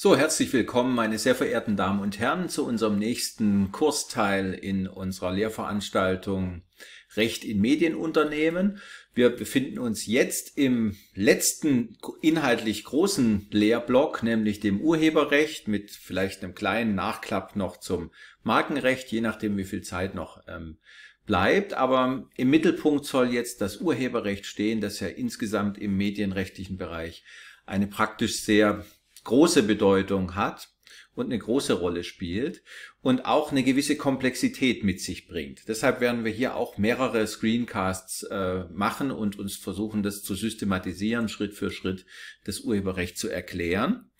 So, herzlich willkommen, meine sehr verehrten Damen und Herren, zu unserem nächsten Kursteil in unserer Lehrveranstaltung Recht in Medienunternehmen. Wir befinden uns jetzt im letzten inhaltlich großen Lehrblock, nämlich dem Urheberrecht mit vielleicht einem kleinen Nachklapp noch zum Markenrecht, je nachdem wie viel Zeit noch ähm, bleibt. Aber im Mittelpunkt soll jetzt das Urheberrecht stehen, das ja insgesamt im medienrechtlichen Bereich eine praktisch sehr große Bedeutung hat und eine große Rolle spielt und auch eine gewisse Komplexität mit sich bringt. Deshalb werden wir hier auch mehrere Screencasts äh, machen und uns versuchen, das zu systematisieren, Schritt für Schritt das Urheberrecht zu erklären.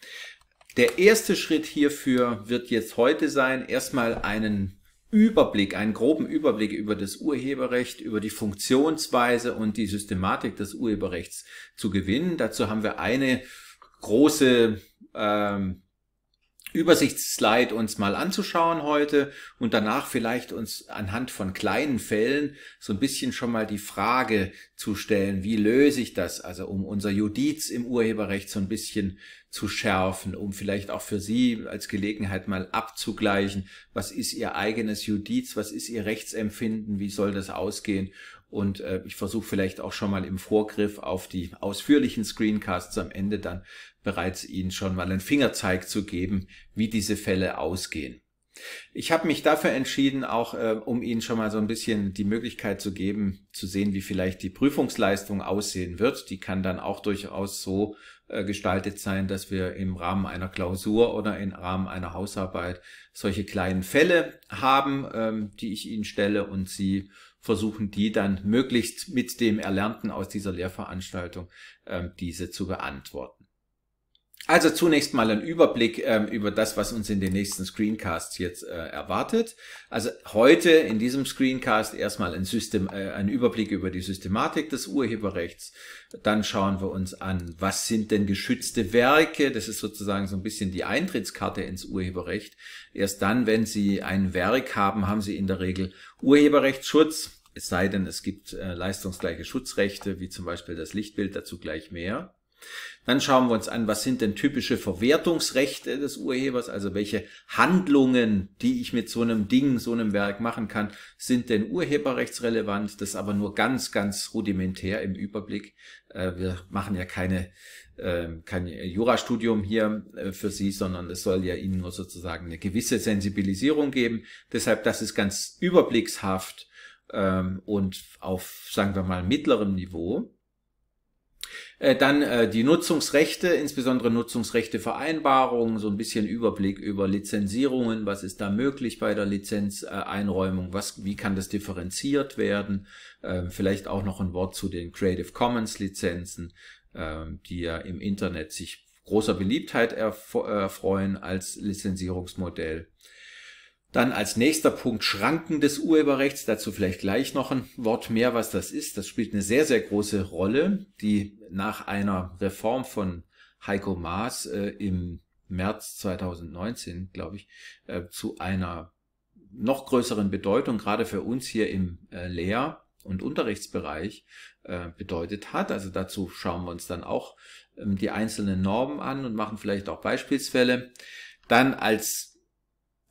Der erste Schritt hierfür wird jetzt heute sein, erstmal einen Überblick, einen groben Überblick über das Urheberrecht, über die Funktionsweise und die Systematik des Urheberrechts zu gewinnen. Dazu haben wir eine große ähm, Übersichtsslide uns mal anzuschauen heute und danach vielleicht uns anhand von kleinen Fällen so ein bisschen schon mal die Frage zu stellen, wie löse ich das? Also um unser Judiz im Urheberrecht so ein bisschen zu schärfen, um vielleicht auch für Sie als Gelegenheit mal abzugleichen, was ist Ihr eigenes Judiz, was ist Ihr Rechtsempfinden, wie soll das ausgehen und äh, ich versuche vielleicht auch schon mal im Vorgriff auf die ausführlichen Screencasts am Ende dann bereits Ihnen schon mal einen Fingerzeig zu geben, wie diese Fälle ausgehen. Ich habe mich dafür entschieden, auch äh, um Ihnen schon mal so ein bisschen die Möglichkeit zu geben, zu sehen, wie vielleicht die Prüfungsleistung aussehen wird. Die kann dann auch durchaus so äh, gestaltet sein, dass wir im Rahmen einer Klausur oder im Rahmen einer Hausarbeit solche kleinen Fälle haben, ähm, die ich Ihnen stelle und Sie versuchen die dann möglichst mit dem Erlernten aus dieser Lehrveranstaltung ähm, diese zu beantworten. Also zunächst mal ein Überblick ähm, über das, was uns in den nächsten Screencasts jetzt äh, erwartet. Also heute in diesem Screencast erstmal ein, System, äh, ein Überblick über die Systematik des Urheberrechts. Dann schauen wir uns an, was sind denn geschützte Werke? Das ist sozusagen so ein bisschen die Eintrittskarte ins Urheberrecht. Erst dann, wenn Sie ein Werk haben, haben Sie in der Regel Urheberrechtsschutz. Es sei denn, es gibt äh, leistungsgleiche Schutzrechte, wie zum Beispiel das Lichtbild, dazu gleich mehr. Dann schauen wir uns an, was sind denn typische Verwertungsrechte des Urhebers, also welche Handlungen, die ich mit so einem Ding, so einem Werk machen kann, sind denn urheberrechtsrelevant, das aber nur ganz, ganz rudimentär im Überblick. Äh, wir machen ja keine, ähm, kein Jurastudium hier äh, für Sie, sondern es soll ja Ihnen nur sozusagen eine gewisse Sensibilisierung geben. Deshalb, das ist ganz überblickshaft ähm, und auf, sagen wir mal, mittlerem Niveau äh, dann äh, die Nutzungsrechte, insbesondere Nutzungsrechtevereinbarungen, so ein bisschen Überblick über Lizenzierungen, was ist da möglich bei der Lizenzeinräumung, was, wie kann das differenziert werden, ähm, vielleicht auch noch ein Wort zu den Creative Commons Lizenzen, ähm, die ja im Internet sich großer Beliebtheit äh, erfreuen als Lizenzierungsmodell. Dann als nächster Punkt Schranken des Urheberrechts. Dazu vielleicht gleich noch ein Wort mehr, was das ist. Das spielt eine sehr, sehr große Rolle, die nach einer Reform von Heiko Maas äh, im März 2019, glaube ich, äh, zu einer noch größeren Bedeutung, gerade für uns hier im äh, Lehr- und Unterrichtsbereich äh, bedeutet hat. Also dazu schauen wir uns dann auch ähm, die einzelnen Normen an und machen vielleicht auch Beispielsfälle. Dann als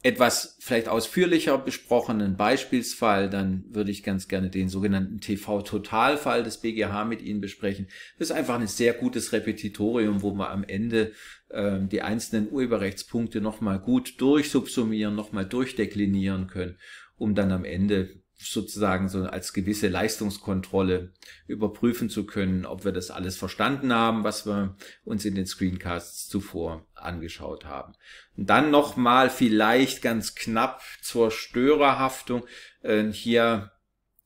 etwas vielleicht ausführlicher besprochenen Beispielsfall, dann würde ich ganz gerne den sogenannten TV-Totalfall des BGH mit Ihnen besprechen. Das ist einfach ein sehr gutes Repetitorium, wo wir am Ende äh, die einzelnen Urheberrechtspunkte nochmal gut durchsubsumieren, nochmal durchdeklinieren können, um dann am Ende sozusagen so als gewisse Leistungskontrolle überprüfen zu können, ob wir das alles verstanden haben, was wir uns in den Screencasts zuvor angeschaut haben. Und dann nochmal vielleicht ganz knapp zur Störerhaftung. Äh, hier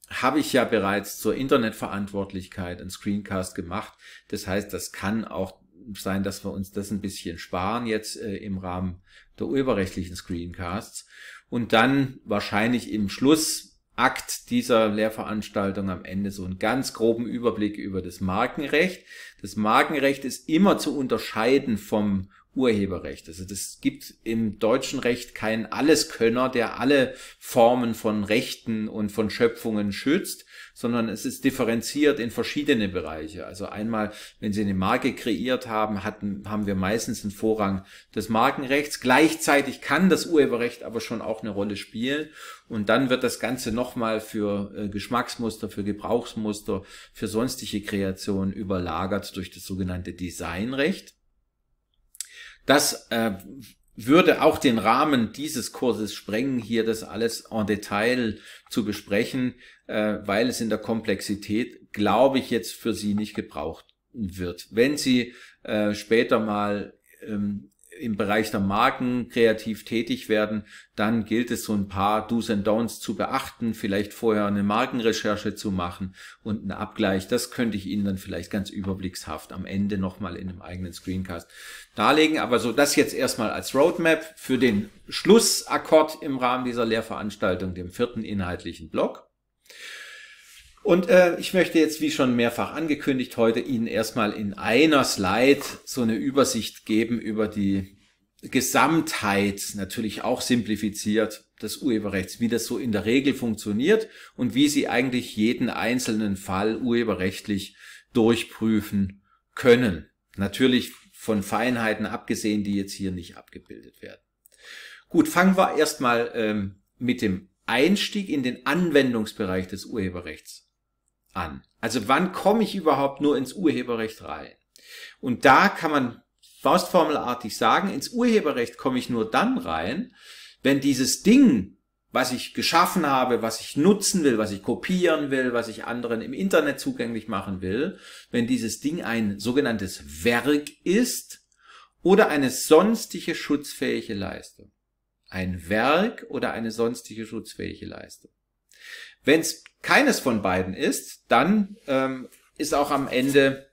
habe ich ja bereits zur Internetverantwortlichkeit einen Screencast gemacht. Das heißt, das kann auch sein, dass wir uns das ein bisschen sparen jetzt äh, im Rahmen der urheberrechtlichen Screencasts. Und dann wahrscheinlich im Schluss Akt dieser Lehrveranstaltung am Ende so einen ganz groben Überblick über das Markenrecht. Das Markenrecht ist immer zu unterscheiden vom Urheberrecht. Also das gibt im deutschen Recht keinen Alleskönner, der alle Formen von Rechten und von Schöpfungen schützt, sondern es ist differenziert in verschiedene Bereiche. Also einmal, wenn Sie eine Marke kreiert haben, hatten, haben wir meistens einen Vorrang des Markenrechts. Gleichzeitig kann das Urheberrecht aber schon auch eine Rolle spielen. Und dann wird das Ganze nochmal für äh, Geschmacksmuster, für Gebrauchsmuster, für sonstige Kreationen überlagert durch das sogenannte Designrecht. Das äh, würde auch den Rahmen dieses Kurses sprengen, hier das alles en Detail zu besprechen, äh, weil es in der Komplexität, glaube ich, jetzt für Sie nicht gebraucht wird. Wenn Sie äh, später mal ähm, im Bereich der Marken kreativ tätig werden, dann gilt es so ein paar Do's and Don'ts zu beachten, vielleicht vorher eine Markenrecherche zu machen und einen Abgleich. Das könnte ich Ihnen dann vielleicht ganz überblickshaft am Ende nochmal in einem eigenen Screencast darlegen. Aber so das jetzt erstmal als Roadmap für den Schlussakkord im Rahmen dieser Lehrveranstaltung, dem vierten inhaltlichen Block. Und äh, ich möchte jetzt, wie schon mehrfach angekündigt, heute Ihnen erstmal in einer Slide so eine Übersicht geben über die Gesamtheit, natürlich auch simplifiziert, des Urheberrechts, wie das so in der Regel funktioniert und wie Sie eigentlich jeden einzelnen Fall urheberrechtlich durchprüfen können. Natürlich von Feinheiten abgesehen, die jetzt hier nicht abgebildet werden. Gut, fangen wir erstmal ähm, mit dem Einstieg in den Anwendungsbereich des Urheberrechts an. Also wann komme ich überhaupt nur ins Urheberrecht rein? Und da kann man faustformelartig sagen, ins Urheberrecht komme ich nur dann rein, wenn dieses Ding, was ich geschaffen habe, was ich nutzen will, was ich kopieren will, was ich anderen im Internet zugänglich machen will, wenn dieses Ding ein sogenanntes Werk ist oder eine sonstige schutzfähige Leistung. Ein Werk oder eine sonstige schutzfähige Leistung. Wenn es keines von beiden ist, dann ähm, ist auch am Ende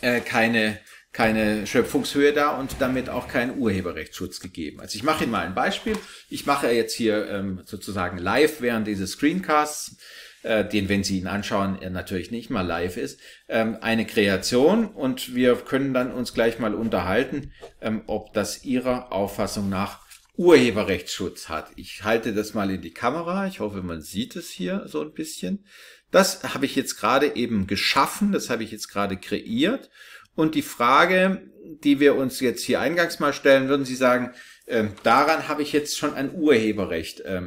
äh, keine, keine Schöpfungshöhe da und damit auch kein Urheberrechtsschutz gegeben. Also ich mache Ihnen mal ein Beispiel. Ich mache jetzt hier ähm, sozusagen live während dieses Screencasts, äh, den, wenn Sie ihn anschauen, er natürlich nicht mal live ist, ähm, eine Kreation und wir können dann uns gleich mal unterhalten, ähm, ob das Ihrer Auffassung nach Urheberrechtsschutz hat. Ich halte das mal in die Kamera. Ich hoffe, man sieht es hier so ein bisschen. Das habe ich jetzt gerade eben geschaffen. Das habe ich jetzt gerade kreiert. Und die Frage, die wir uns jetzt hier eingangs mal stellen, würden Sie sagen, äh, daran habe ich jetzt schon ein Urheberrecht äh,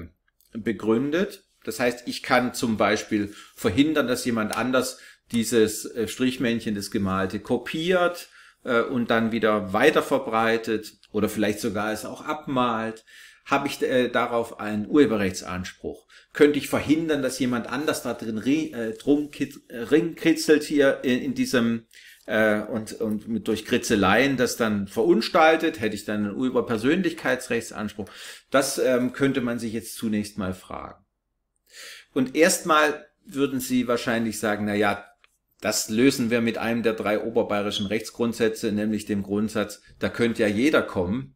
begründet. Das heißt, ich kann zum Beispiel verhindern, dass jemand anders dieses äh, Strichmännchen, das gemalte, kopiert äh, und dann wieder weiterverbreitet oder vielleicht sogar es auch abmalt, habe ich äh, darauf einen Urheberrechtsanspruch? Könnte ich verhindern, dass jemand anders da drin äh, drum kitzelt äh, hier in, in diesem äh, und, und mit durch Kritzeleien das dann verunstaltet? Hätte ich dann einen Urheberpersönlichkeitsrechtsanspruch? Das ähm, könnte man sich jetzt zunächst mal fragen. Und erstmal würden Sie wahrscheinlich sagen, na ja, das lösen wir mit einem der drei oberbayerischen Rechtsgrundsätze, nämlich dem Grundsatz, da könnte ja jeder kommen.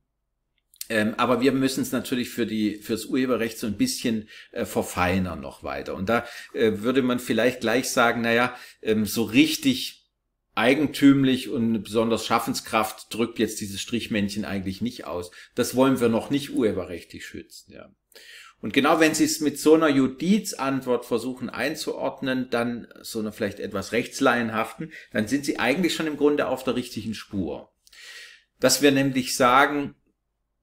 Ähm, aber wir müssen es natürlich für die fürs Urheberrecht so ein bisschen äh, verfeinern noch weiter. Und da äh, würde man vielleicht gleich sagen, naja, ähm, so richtig eigentümlich und besonders Schaffenskraft drückt jetzt dieses Strichmännchen eigentlich nicht aus. Das wollen wir noch nicht urheberrechtlich schützen, ja. Und genau wenn Sie es mit so einer Judizantwort versuchen einzuordnen, dann so einer vielleicht etwas rechtsleihenhaften, dann sind Sie eigentlich schon im Grunde auf der richtigen Spur. Dass wir nämlich sagen,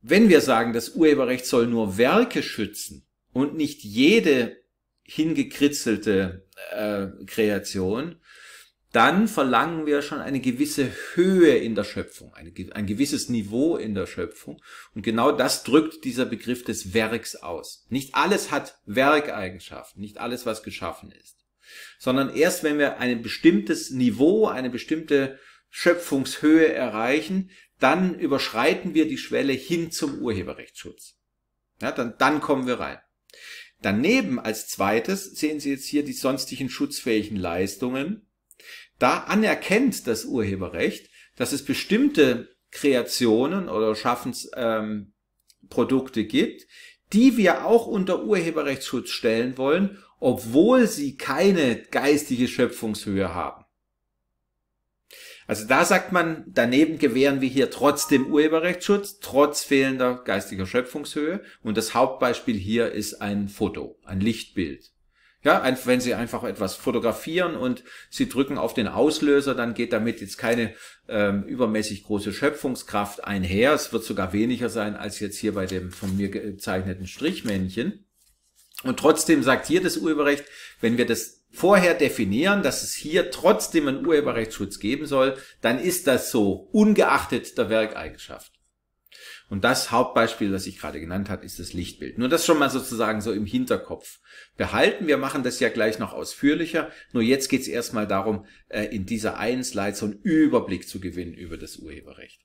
wenn wir sagen, das Urheberrecht soll nur Werke schützen und nicht jede hingekritzelte äh, Kreation, dann verlangen wir schon eine gewisse Höhe in der Schöpfung, ein gewisses Niveau in der Schöpfung. Und genau das drückt dieser Begriff des Werks aus. Nicht alles hat Werkeigenschaften, nicht alles, was geschaffen ist, sondern erst wenn wir ein bestimmtes Niveau, eine bestimmte Schöpfungshöhe erreichen, dann überschreiten wir die Schwelle hin zum Urheberrechtsschutz. Ja, dann, dann kommen wir rein. Daneben als zweites sehen Sie jetzt hier die sonstigen schutzfähigen Leistungen da anerkennt das Urheberrecht, dass es bestimmte Kreationen oder Schaffensprodukte ähm, gibt, die wir auch unter Urheberrechtsschutz stellen wollen, obwohl sie keine geistige Schöpfungshöhe haben. Also da sagt man, daneben gewähren wir hier trotzdem Urheberrechtsschutz, trotz fehlender geistiger Schöpfungshöhe. Und das Hauptbeispiel hier ist ein Foto, ein Lichtbild. Ja, wenn Sie einfach etwas fotografieren und Sie drücken auf den Auslöser, dann geht damit jetzt keine ähm, übermäßig große Schöpfungskraft einher. Es wird sogar weniger sein als jetzt hier bei dem von mir gezeichneten Strichmännchen. Und trotzdem sagt hier das Urheberrecht, wenn wir das vorher definieren, dass es hier trotzdem einen Urheberrechtsschutz geben soll, dann ist das so, ungeachtet der Werkeigenschaft. Und das Hauptbeispiel, das ich gerade genannt hat, ist das Lichtbild. Nur das schon mal sozusagen so im Hinterkopf behalten. Wir machen das ja gleich noch ausführlicher. Nur jetzt geht es erstmal darum, äh, in dieser einen Slide so einen Überblick zu gewinnen über das Urheberrecht.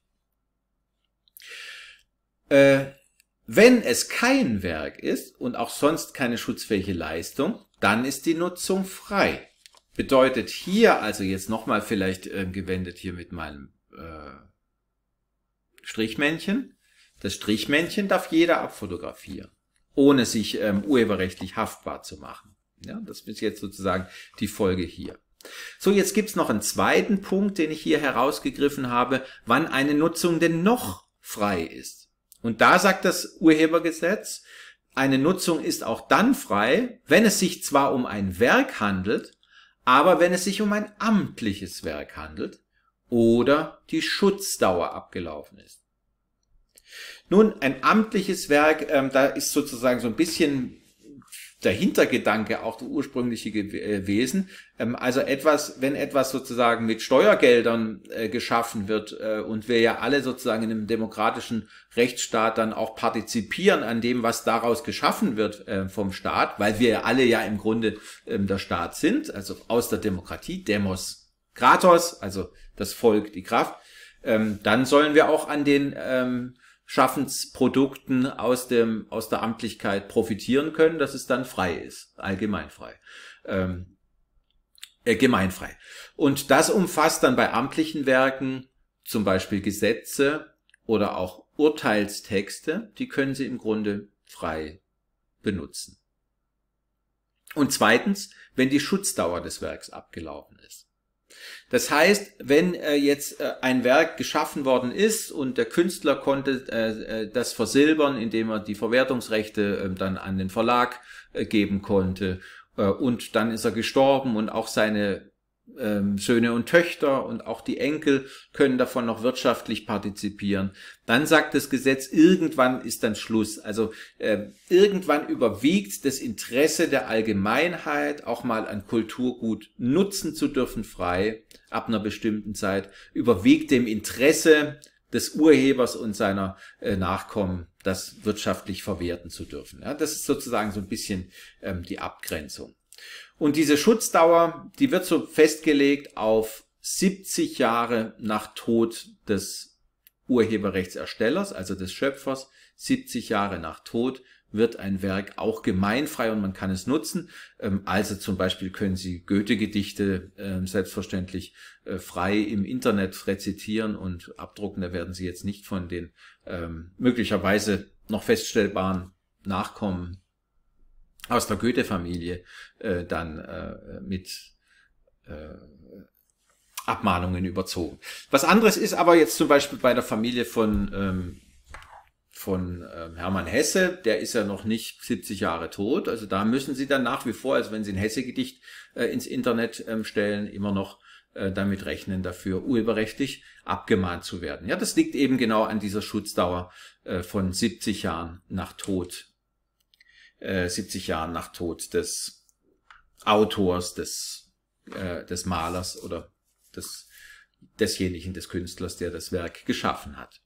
Äh, wenn es kein Werk ist und auch sonst keine schutzfähige Leistung, dann ist die Nutzung frei. Bedeutet hier also jetzt nochmal vielleicht äh, gewendet hier mit meinem äh, Strichmännchen. Das Strichmännchen darf jeder abfotografieren, ohne sich ähm, urheberrechtlich haftbar zu machen. Ja, das ist jetzt sozusagen die Folge hier. So, jetzt gibt's noch einen zweiten Punkt, den ich hier herausgegriffen habe, wann eine Nutzung denn noch frei ist. Und da sagt das Urhebergesetz, eine Nutzung ist auch dann frei, wenn es sich zwar um ein Werk handelt, aber wenn es sich um ein amtliches Werk handelt, oder die Schutzdauer abgelaufen ist. Nun, ein amtliches Werk, ähm, da ist sozusagen so ein bisschen der Hintergedanke auch der ursprüngliche äh, gewesen. Ähm, also etwas, wenn etwas sozusagen mit Steuergeldern äh, geschaffen wird äh, und wir ja alle sozusagen in einem demokratischen Rechtsstaat dann auch partizipieren an dem, was daraus geschaffen wird äh, vom Staat, weil wir ja alle ja im Grunde ähm, der Staat sind, also aus der Demokratie, Demos Kratos, also das Volk, die Kraft, ähm, dann sollen wir auch an den ähm, Schaffensprodukten aus dem aus der Amtlichkeit profitieren können, dass es dann frei ist, allgemein frei, ähm, äh, gemeinfrei. Und das umfasst dann bei amtlichen Werken zum Beispiel Gesetze oder auch Urteilstexte, die können Sie im Grunde frei benutzen. Und zweitens, wenn die Schutzdauer des Werks abgelaufen ist. Das heißt, wenn äh, jetzt äh, ein Werk geschaffen worden ist und der Künstler konnte äh, äh das versilbern, indem er die Verwertungsrechte ähm, dann an den Verlag äh, geben konnte äh, und dann ist er gestorben und auch seine ähm, Söhne und Töchter und auch die Enkel können davon noch wirtschaftlich partizipieren. Dann sagt das Gesetz, irgendwann ist dann Schluss. Also äh, irgendwann überwiegt das Interesse der Allgemeinheit, auch mal ein Kulturgut nutzen zu dürfen, frei, ab einer bestimmten Zeit, überwiegt dem Interesse des Urhebers und seiner äh, Nachkommen, das wirtschaftlich verwerten zu dürfen. Ja, das ist sozusagen so ein bisschen ähm, die Abgrenzung. Und diese Schutzdauer, die wird so festgelegt auf 70 Jahre nach Tod des Urheberrechtserstellers, also des Schöpfers, 70 Jahre nach Tod wird ein Werk auch gemeinfrei und man kann es nutzen. Ähm, also zum Beispiel können Sie Goethe-Gedichte ähm, selbstverständlich äh, frei im Internet rezitieren und abdrucken. Da werden Sie jetzt nicht von den ähm, möglicherweise noch feststellbaren Nachkommen aus der Goethe-Familie äh, dann äh, mit äh, Abmahnungen überzogen. Was anderes ist aber jetzt zum Beispiel bei der Familie von, ähm, von ähm, Hermann Hesse, der ist ja noch nicht 70 Jahre tot, also da müssen sie dann nach wie vor, also wenn sie ein Hesse-Gedicht äh, ins Internet ähm, stellen, immer noch äh, damit rechnen, dafür urheberrechtlich abgemahnt zu werden. Ja, das liegt eben genau an dieser Schutzdauer äh, von 70 Jahren nach Tod äh, 70 Jahren nach Tod des Autors, des, äh, des Malers oder des, desjenigen, des Künstlers, der das Werk geschaffen hat.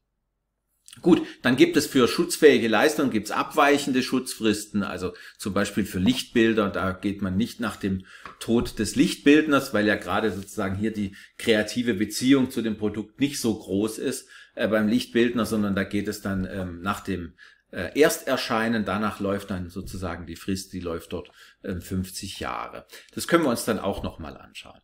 Gut, dann gibt es für schutzfähige Leistungen gibt's abweichende Schutzfristen, also zum Beispiel für Lichtbilder, da geht man nicht nach dem Tod des Lichtbildners, weil ja gerade sozusagen hier die kreative Beziehung zu dem Produkt nicht so groß ist äh, beim Lichtbildner, sondern da geht es dann ähm, nach dem äh, erst erscheinen. Danach läuft dann sozusagen die Frist, die läuft dort 50 ähm, Jahre. Das können wir uns dann auch nochmal anschauen.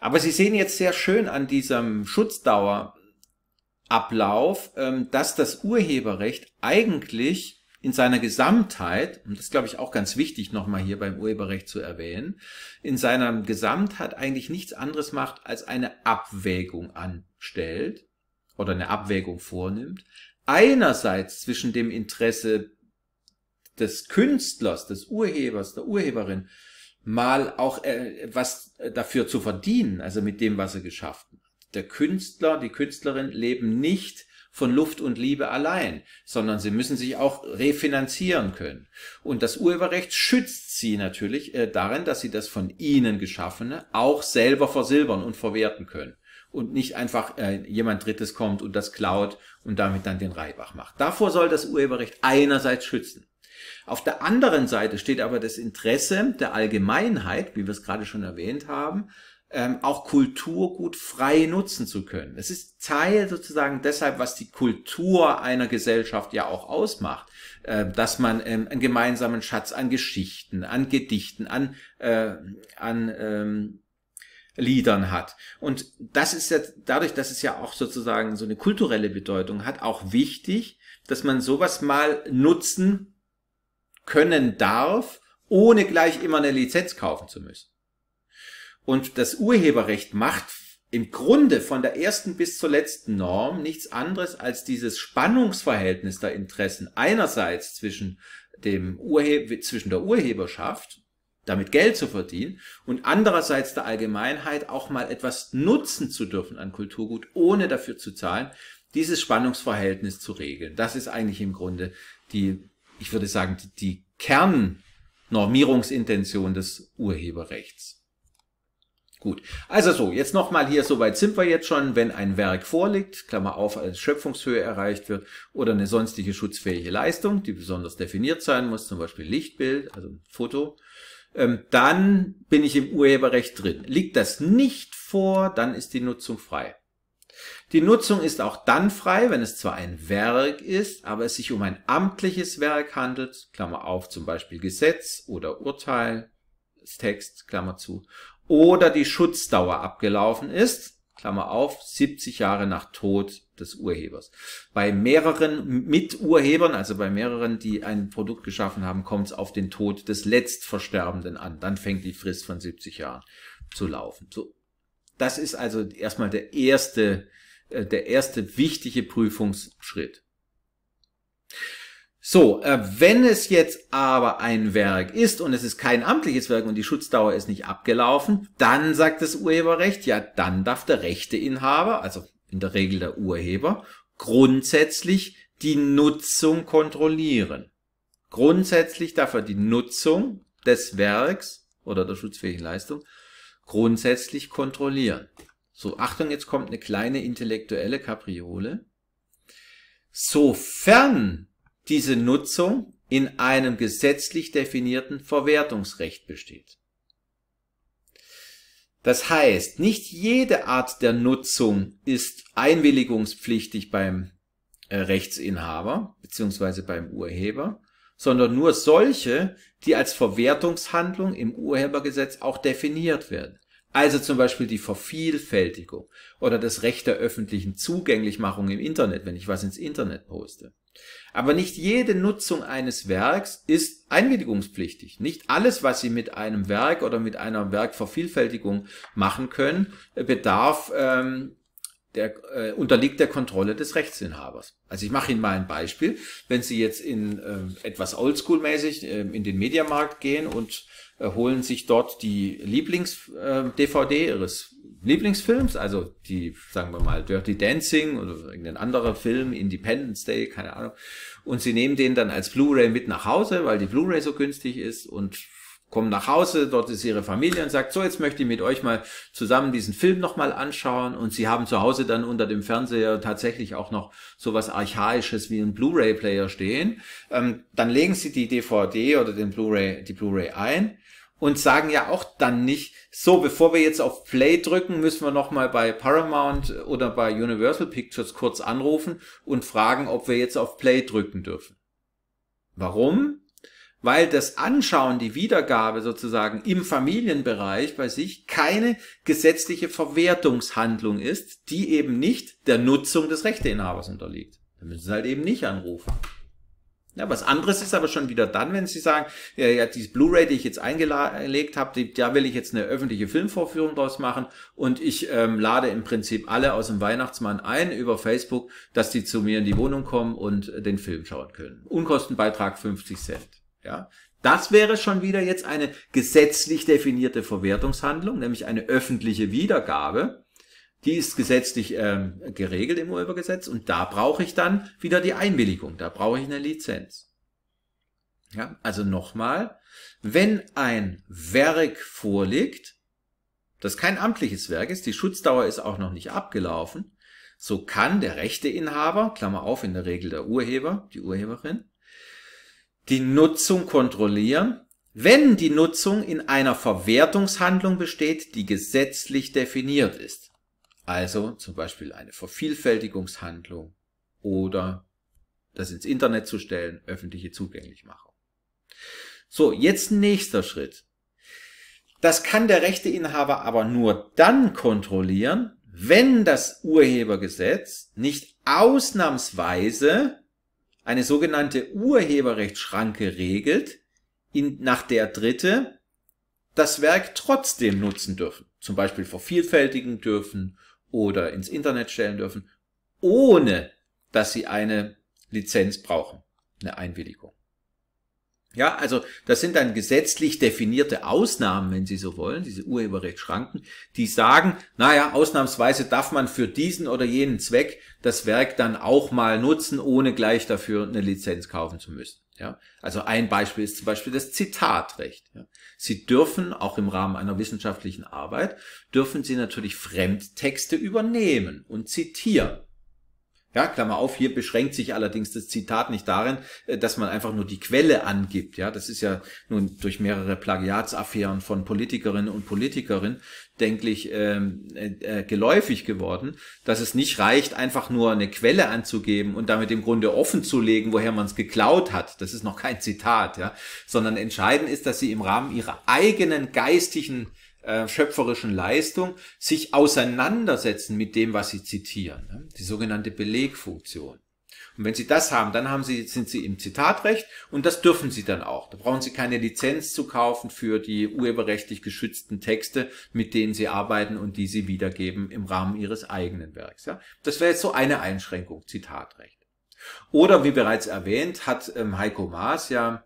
Aber Sie sehen jetzt sehr schön an diesem Schutzdauerablauf, ähm, dass das Urheberrecht eigentlich in seiner Gesamtheit, und das glaube ich auch ganz wichtig nochmal hier beim Urheberrecht zu erwähnen, in seiner Gesamtheit eigentlich nichts anderes macht, als eine Abwägung anstellt oder eine Abwägung vornimmt einerseits zwischen dem Interesse des Künstlers, des Urhebers, der Urheberin, mal auch äh, was dafür zu verdienen, also mit dem, was er geschafft hat. Der Künstler, die Künstlerin leben nicht von Luft und Liebe allein, sondern sie müssen sich auch refinanzieren können. Und das Urheberrecht schützt sie natürlich äh, darin, dass sie das von ihnen geschaffene auch selber versilbern und verwerten können und nicht einfach äh, jemand Drittes kommt und das klaut und damit dann den Reibach macht. Davor soll das Urheberrecht einerseits schützen. Auf der anderen Seite steht aber das Interesse der Allgemeinheit, wie wir es gerade schon erwähnt haben, ähm, auch Kulturgut frei nutzen zu können. Es ist Teil sozusagen deshalb, was die Kultur einer Gesellschaft ja auch ausmacht, äh, dass man ähm, einen gemeinsamen Schatz an Geschichten, an Gedichten, an, äh, an ähm, Liedern hat. Und das ist ja dadurch, dass es ja auch sozusagen so eine kulturelle Bedeutung hat, auch wichtig, dass man sowas mal nutzen können darf, ohne gleich immer eine Lizenz kaufen zu müssen. Und das Urheberrecht macht im Grunde von der ersten bis zur letzten Norm nichts anderes als dieses Spannungsverhältnis der Interessen einerseits zwischen dem Urhe zwischen der Urheberschaft damit Geld zu verdienen und andererseits der Allgemeinheit auch mal etwas nutzen zu dürfen an Kulturgut, ohne dafür zu zahlen, dieses Spannungsverhältnis zu regeln. Das ist eigentlich im Grunde die, ich würde sagen, die, Kernnormierungsintention des Urheberrechts. Gut, also so, jetzt nochmal hier, soweit sind wir jetzt schon, wenn ein Werk vorliegt, Klammer auf, als Schöpfungshöhe erreicht wird oder eine sonstige schutzfähige Leistung, die besonders definiert sein muss, zum Beispiel Lichtbild, also ein Foto, ähm, dann bin ich im Urheberrecht drin. Liegt das nicht vor, dann ist die Nutzung frei. Die Nutzung ist auch dann frei, wenn es zwar ein Werk ist, aber es sich um ein amtliches Werk handelt, Klammer auf, zum Beispiel Gesetz oder Urteil, Text, Klammer zu, oder die Schutzdauer abgelaufen ist, Klammer auf, 70 Jahre nach Tod des Urhebers. Bei mehreren Miturhebern, also bei mehreren, die ein Produkt geschaffen haben, kommt es auf den Tod des Letztversterbenden an. Dann fängt die Frist von 70 Jahren zu laufen. So. Das ist also erstmal der erste, äh, der erste wichtige Prüfungsschritt. So, äh, wenn es jetzt aber ein Werk ist und es ist kein amtliches Werk und die Schutzdauer ist nicht abgelaufen, dann sagt das Urheberrecht, ja, dann darf der Rechteinhaber, also in der Regel der Urheber, grundsätzlich die Nutzung kontrollieren. Grundsätzlich darf er die Nutzung des Werks oder der schutzfähigen Leistung grundsätzlich kontrollieren. So, Achtung, jetzt kommt eine kleine intellektuelle Kapriole. Sofern diese Nutzung in einem gesetzlich definierten Verwertungsrecht besteht. Das heißt, nicht jede Art der Nutzung ist einwilligungspflichtig beim äh, Rechtsinhaber bzw. beim Urheber, sondern nur solche, die als Verwertungshandlung im Urhebergesetz auch definiert werden. Also zum Beispiel die Vervielfältigung oder das Recht der öffentlichen Zugänglichmachung im Internet, wenn ich was ins Internet poste. Aber nicht jede Nutzung eines Werks ist einwilligungspflichtig. Nicht alles, was Sie mit einem Werk oder mit einer Werkvervielfältigung machen können, bedarf ähm, der, äh, unterliegt der Kontrolle des Rechtsinhabers. Also ich mache Ihnen mal ein Beispiel. Wenn Sie jetzt in ähm, etwas oldschool-mäßig ähm, in den Mediamarkt gehen und holen sich dort die Lieblings-DVD ähm, ihres Lieblingsfilms, also die, sagen wir mal, Dirty Dancing oder irgendein anderer Film, Independence Day, keine Ahnung. Und sie nehmen den dann als Blu-ray mit nach Hause, weil die Blu-ray so günstig ist und kommen nach Hause, dort ist ihre Familie und sagt, so, jetzt möchte ich mit euch mal zusammen diesen Film nochmal anschauen. Und sie haben zu Hause dann unter dem Fernseher tatsächlich auch noch sowas Archaisches wie einen Blu-ray-Player stehen. Ähm, dann legen sie die DVD oder den Blu-ray, die Blu-ray ein und sagen ja auch dann nicht, so, bevor wir jetzt auf Play drücken, müssen wir nochmal bei Paramount oder bei Universal Pictures kurz anrufen und fragen, ob wir jetzt auf Play drücken dürfen. Warum? weil das Anschauen, die Wiedergabe sozusagen im Familienbereich bei sich keine gesetzliche Verwertungshandlung ist, die eben nicht der Nutzung des Rechteinhabers unterliegt. Dann müssen Sie halt eben nicht anrufen. Ja, was anderes ist aber schon wieder dann, wenn Sie sagen, ja, ja dieses Blu-ray, die ich jetzt eingelegt habe, da will ich jetzt eine öffentliche Filmvorführung draus machen und ich ähm, lade im Prinzip alle aus dem Weihnachtsmann ein über Facebook, dass die zu mir in die Wohnung kommen und den Film schauen können. Unkostenbeitrag 50 Cent. Ja? Das wäre schon wieder jetzt eine gesetzlich definierte Verwertungshandlung, nämlich eine öffentliche Wiedergabe. Die ist gesetzlich ähm, geregelt im Urhebergesetz und da brauche ich dann wieder die Einwilligung, da brauche ich eine Lizenz. Ja, also nochmal, wenn ein Werk vorliegt, das kein amtliches Werk ist, die Schutzdauer ist auch noch nicht abgelaufen, so kann der Rechteinhaber, Klammer auf, in der Regel der Urheber, die Urheberin, die Nutzung kontrollieren, wenn die Nutzung in einer Verwertungshandlung besteht, die gesetzlich definiert ist. Also zum Beispiel eine Vervielfältigungshandlung oder das ins Internet zu stellen, öffentliche Zugänglichmachung. So, jetzt nächster Schritt. Das kann der Rechteinhaber aber nur dann kontrollieren, wenn das Urhebergesetz nicht ausnahmsweise eine sogenannte Urheberrechtsschranke regelt, in, nach der Dritte das Werk trotzdem nutzen dürfen, zum Beispiel vervielfältigen dürfen oder ins Internet stellen dürfen, ohne dass sie eine Lizenz brauchen, eine Einwilligung. Ja, also das sind dann gesetzlich definierte Ausnahmen, wenn Sie so wollen, diese Urheberrechtsschranken, die sagen, naja, ausnahmsweise darf man für diesen oder jenen Zweck das Werk dann auch mal nutzen, ohne gleich dafür eine Lizenz kaufen zu müssen. Ja, also ein Beispiel ist zum Beispiel das Zitatrecht. Ja. Sie dürfen auch im Rahmen einer wissenschaftlichen Arbeit dürfen Sie natürlich Fremdtexte übernehmen und zitieren. Ja, Klammer auf, hier beschränkt sich allerdings das Zitat nicht darin, äh, dass man einfach nur die Quelle angibt. Ja, das ist ja nun durch mehrere Plagiatsaffären von Politikerinnen und Politikerinnen denklich ähm, äh, äh, geläufig geworden, dass es nicht reicht, einfach nur eine Quelle anzugeben und damit im Grunde offen zu legen, woher man es geklaut hat. Das ist noch kein Zitat, ja, sondern entscheidend ist, dass sie im Rahmen ihrer eigenen geistigen äh, schöpferischen Leistung sich auseinandersetzen mit dem, was sie zitieren. Ne? Die sogenannte Belegfunktion. Und wenn Sie das haben, dann haben Sie, sind Sie im Zitatrecht und das dürfen Sie dann auch. Da brauchen Sie keine Lizenz zu kaufen für die urheberrechtlich geschützten Texte, mit denen Sie arbeiten und die Sie wiedergeben im Rahmen Ihres eigenen Werks. Das wäre jetzt so eine Einschränkung, Zitatrecht. Oder wie bereits erwähnt, hat ähm, Heiko Maas ja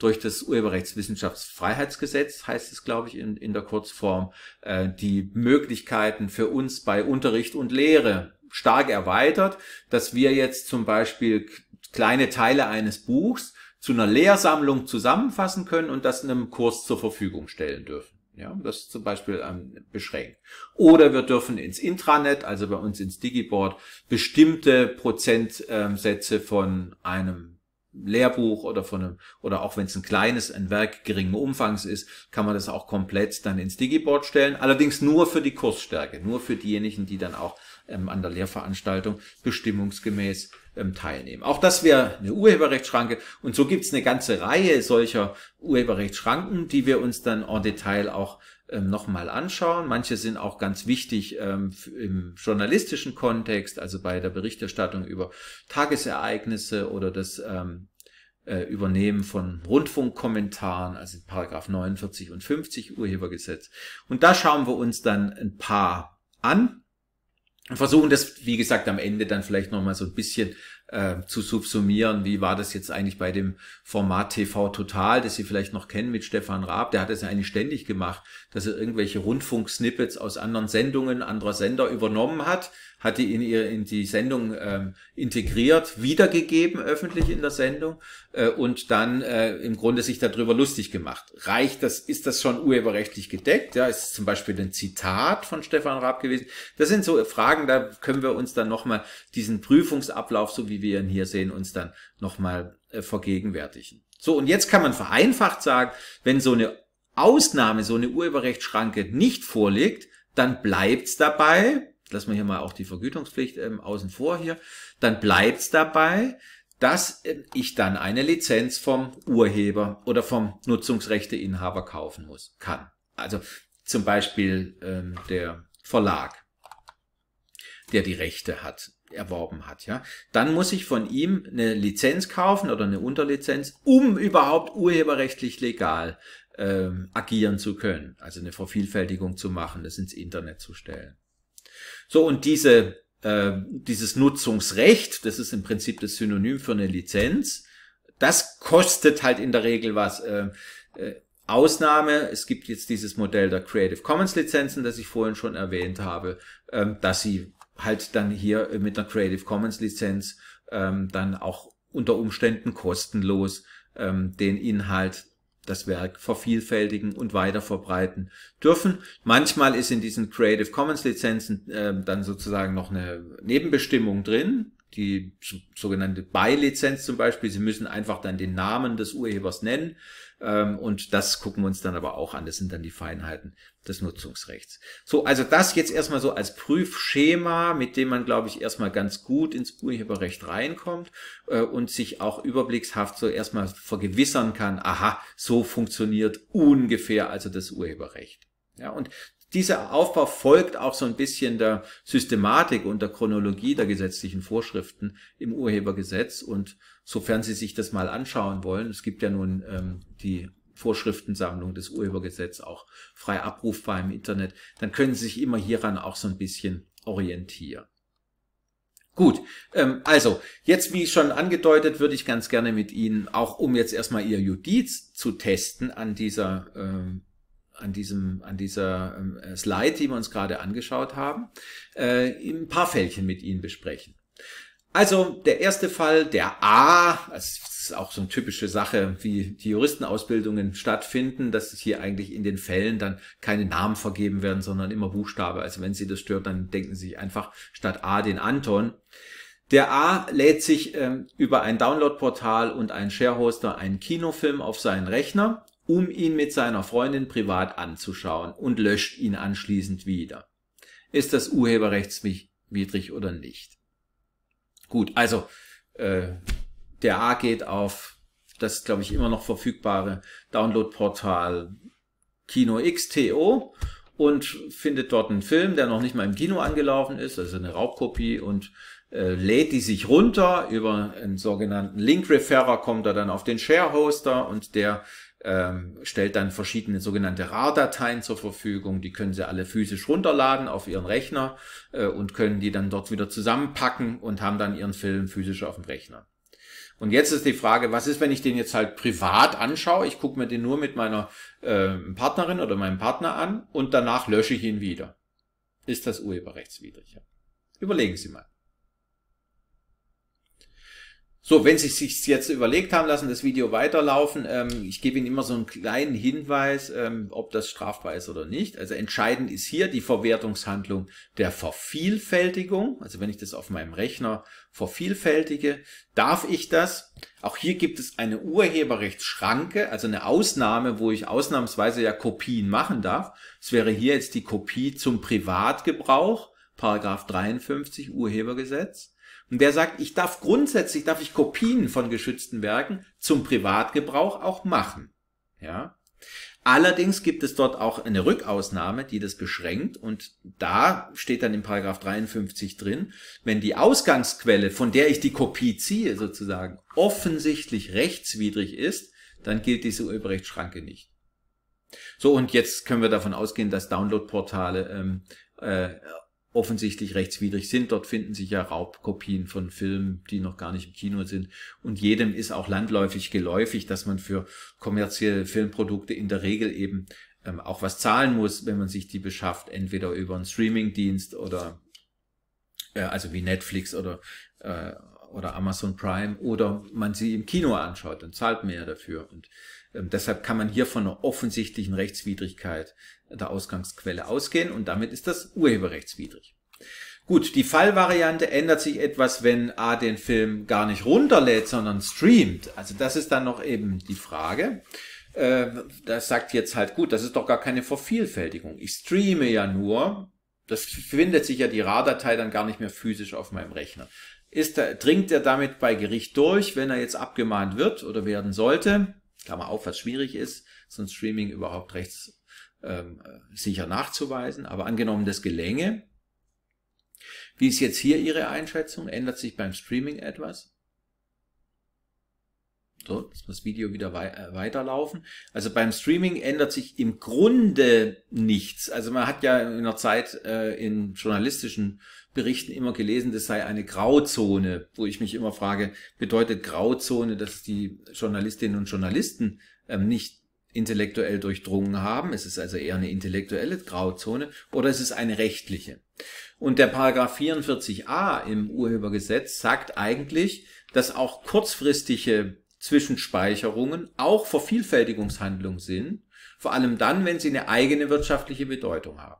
durch das Urheberrechtswissenschaftsfreiheitsgesetz, heißt es, glaube ich, in, in der Kurzform, äh, die Möglichkeiten für uns bei Unterricht und Lehre stark erweitert, dass wir jetzt zum Beispiel kleine Teile eines Buchs zu einer Lehrsammlung zusammenfassen können und das in einem Kurs zur Verfügung stellen dürfen. Ja, das ist zum Beispiel ähm, beschränkt. Oder wir dürfen ins Intranet, also bei uns ins Digiboard, bestimmte Prozentsätze von einem Lehrbuch oder von einem, oder auch wenn es ein kleines, ein Werk geringen Umfangs ist, kann man das auch komplett dann ins Digiboard stellen. Allerdings nur für die Kursstärke, nur für diejenigen, die dann auch ähm, an der Lehrveranstaltung bestimmungsgemäß ähm, teilnehmen. Auch das wäre eine Urheberrechtsschranke. Und so gibt es eine ganze Reihe solcher Urheberrechtsschranken, die wir uns dann en Detail auch ähm, nochmal anschauen. Manche sind auch ganz wichtig ähm, im journalistischen Kontext, also bei der Berichterstattung über Tagesereignisse oder das ähm, äh, Übernehmen von Rundfunkkommentaren, also Paragraph 49 und 50 Urhebergesetz. Und da schauen wir uns dann ein paar an und versuchen das, wie gesagt, am Ende dann vielleicht nochmal so ein bisschen äh, zu subsumieren, wie war das jetzt eigentlich bei dem Format TV Total, das Sie vielleicht noch kennen mit Stefan Raab, der hat das ja eigentlich ständig gemacht, dass er irgendwelche Rundfunksnippets aus anderen Sendungen anderer Sender übernommen hat hat die in, ihr, in die Sendung ähm, integriert, wiedergegeben öffentlich in der Sendung äh, und dann äh, im Grunde sich darüber lustig gemacht. Reicht das, ist das schon urheberrechtlich gedeckt? Ja, ist zum Beispiel ein Zitat von Stefan Raab gewesen? Das sind so Fragen, da können wir uns dann nochmal diesen Prüfungsablauf, so wie wir ihn hier sehen, uns dann nochmal äh, vergegenwärtigen. So, und jetzt kann man vereinfacht sagen, wenn so eine Ausnahme, so eine Urheberrechtsschranke nicht vorliegt, dann bleibt's dabei, lassen wir hier mal auch die Vergütungspflicht ähm, außen vor hier, dann bleibt's dabei, dass ähm, ich dann eine Lizenz vom Urheber oder vom Nutzungsrechteinhaber kaufen muss, kann. Also zum Beispiel ähm, der Verlag, der die Rechte hat, erworben hat, ja. Dann muss ich von ihm eine Lizenz kaufen oder eine Unterlizenz, um überhaupt urheberrechtlich legal ähm, agieren zu können, also eine Vervielfältigung zu machen, das ins Internet zu stellen. So, und diese, äh, dieses Nutzungsrecht, das ist im Prinzip das Synonym für eine Lizenz, das kostet halt in der Regel was. Äh, äh, Ausnahme, es gibt jetzt dieses Modell der Creative Commons Lizenzen, das ich vorhin schon erwähnt habe, ähm, dass sie halt dann hier mit einer Creative Commons Lizenz ähm, dann auch unter Umständen kostenlos ähm, den Inhalt das Werk vervielfältigen und weiter verbreiten dürfen. Manchmal ist in diesen Creative Commons Lizenzen äh, dann sozusagen noch eine Nebenbestimmung drin, die sogenannte Beilizenz zum Beispiel. Sie müssen einfach dann den Namen des Urhebers nennen. Ähm, und das gucken wir uns dann aber auch an. Das sind dann die Feinheiten des Nutzungsrechts. So, also das jetzt erstmal so als Prüfschema, mit dem man, glaube ich, erstmal ganz gut ins Urheberrecht reinkommt äh, und sich auch überblickshaft so erstmal vergewissern kann, aha, so funktioniert ungefähr also das Urheberrecht. Ja, und dieser Aufbau folgt auch so ein bisschen der Systematik und der Chronologie der gesetzlichen Vorschriften im Urhebergesetz. Und sofern Sie sich das mal anschauen wollen, es gibt ja nun ähm, die Vorschriftensammlung des Urhebergesetzes auch frei abrufbar im Internet, dann können Sie sich immer hieran auch so ein bisschen orientieren. Gut, ähm, also jetzt wie schon angedeutet, würde ich ganz gerne mit Ihnen, auch um jetzt erstmal Ihr Judiz zu testen an dieser ähm, an diesem, an dieser ähm, äh, Slide, die wir uns gerade angeschaut haben, äh, ein paar Fällchen mit Ihnen besprechen. Also der erste Fall, der A, das ist auch so eine typische Sache, wie die Juristenausbildungen stattfinden, dass hier eigentlich in den Fällen dann keine Namen vergeben werden, sondern immer Buchstabe. Also wenn Sie das stört, dann denken Sie sich einfach statt A den Anton. Der A lädt sich ähm, über ein Downloadportal portal und einen Sharehoster einen Kinofilm auf seinen Rechner um ihn mit seiner Freundin privat anzuschauen und löscht ihn anschließend wieder. Ist das urheberrechtswidrig oder nicht? Gut, also äh, der A geht auf das, glaube ich, immer noch verfügbare Downloadportal Kino XTO und findet dort einen Film, der noch nicht mal im Kino angelaufen ist, also eine Raubkopie und äh, lädt die sich runter über einen sogenannten Link Referrer kommt er dann auf den Share Hoster und der ähm, stellt dann verschiedene sogenannte RAR-Dateien zur Verfügung. Die können Sie alle physisch runterladen auf Ihren Rechner äh, und können die dann dort wieder zusammenpacken und haben dann Ihren Film physisch auf dem Rechner. Und jetzt ist die Frage, was ist, wenn ich den jetzt halt privat anschaue? Ich gucke mir den nur mit meiner äh, Partnerin oder meinem Partner an und danach lösche ich ihn wieder. Ist das urheberrechtswidrig? Überlegen Sie mal. So, wenn Sie sich jetzt überlegt haben, lassen das Video weiterlaufen. Ähm, ich gebe Ihnen immer so einen kleinen Hinweis, ähm, ob das strafbar ist oder nicht. Also entscheidend ist hier die Verwertungshandlung der Vervielfältigung. Also wenn ich das auf meinem Rechner vervielfältige, darf ich das. Auch hier gibt es eine Urheberrechtsschranke, also eine Ausnahme, wo ich ausnahmsweise ja Kopien machen darf. Es wäre hier jetzt die Kopie zum Privatgebrauch, Paragraph 53 Urhebergesetz. Und der sagt, ich darf grundsätzlich, darf ich Kopien von geschützten Werken zum Privatgebrauch auch machen. Ja. Allerdings gibt es dort auch eine Rückausnahme, die das beschränkt und da steht dann in Paragraph 53 drin, wenn die Ausgangsquelle, von der ich die Kopie ziehe sozusagen, offensichtlich rechtswidrig ist, dann gilt diese Urheberrechtsschranke nicht. So, und jetzt können wir davon ausgehen, dass Downloadportale ähm, äh, offensichtlich rechtswidrig sind. Dort finden sich ja Raubkopien von Filmen, die noch gar nicht im Kino sind. Und jedem ist auch landläufig geläufig, dass man für kommerzielle Filmprodukte in der Regel eben ähm, auch was zahlen muss, wenn man sich die beschafft, entweder über einen Streamingdienst oder äh, also wie Netflix oder äh, oder Amazon Prime oder man sie im Kino anschaut und zahlt mehr dafür und ähm, deshalb kann man hier von einer offensichtlichen Rechtswidrigkeit der Ausgangsquelle ausgehen und damit ist das urheberrechtswidrig. Gut, die Fallvariante ändert sich etwas, wenn A den Film gar nicht runterlädt, sondern streamt. Also das ist dann noch eben die Frage. Äh, das sagt jetzt halt gut, das ist doch gar keine Vervielfältigung. Ich streame ja nur, das findet sich ja die RAR-Datei dann gar nicht mehr physisch auf meinem Rechner. Ist er, dringt er damit bei Gericht durch, wenn er jetzt abgemahnt wird oder werden sollte? Klammer auf, was schwierig ist, so ein Streaming überhaupt rechts ähm, sicher nachzuweisen. Aber angenommen, das gelänge. Wie ist jetzt hier Ihre Einschätzung? Ändert sich beim Streaming etwas? So, jetzt muss das Video wieder wei äh, weiterlaufen. Also beim Streaming ändert sich im Grunde nichts. Also man hat ja in der Zeit äh, in journalistischen Berichten immer gelesen, das sei eine Grauzone, wo ich mich immer frage, bedeutet Grauzone, dass die Journalistinnen und Journalisten ähm, nicht intellektuell durchdrungen haben, es ist also eher eine intellektuelle Grauzone, oder es ist eine rechtliche. Und der Paragraph 44a im Urhebergesetz sagt eigentlich, dass auch kurzfristige Zwischenspeicherungen auch Vervielfältigungshandlungen sind, vor allem dann, wenn sie eine eigene wirtschaftliche Bedeutung haben.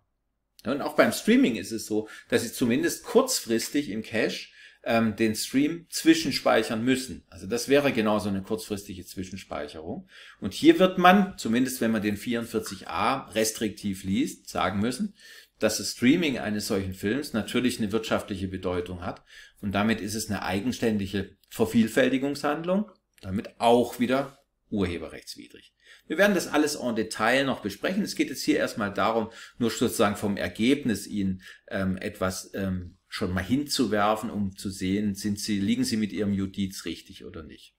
Und auch beim Streaming ist es so, dass Sie zumindest kurzfristig im Cache ähm, den Stream zwischenspeichern müssen. Also das wäre genauso eine kurzfristige Zwischenspeicherung. Und hier wird man, zumindest wenn man den 44a restriktiv liest, sagen müssen, dass das Streaming eines solchen Films natürlich eine wirtschaftliche Bedeutung hat. Und damit ist es eine eigenständige Vervielfältigungshandlung, damit auch wieder urheberrechtswidrig. Wir werden das alles en Detail noch besprechen. Es geht jetzt hier erstmal darum, nur sozusagen vom Ergebnis Ihnen ähm, etwas ähm, schon mal hinzuwerfen, um zu sehen, sind Sie, liegen Sie mit Ihrem Judiz richtig oder nicht.